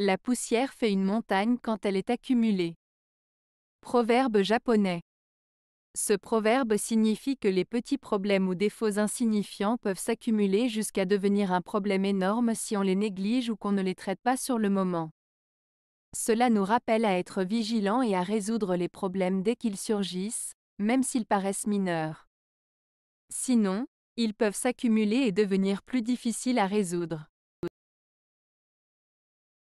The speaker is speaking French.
La poussière fait une montagne quand elle est accumulée. Proverbe japonais. Ce proverbe signifie que les petits problèmes ou défauts insignifiants peuvent s'accumuler jusqu'à devenir un problème énorme si on les néglige ou qu'on ne les traite pas sur le moment. Cela nous rappelle à être vigilants et à résoudre les problèmes dès qu'ils surgissent, même s'ils paraissent mineurs. Sinon, ils peuvent s'accumuler et devenir plus difficiles à résoudre.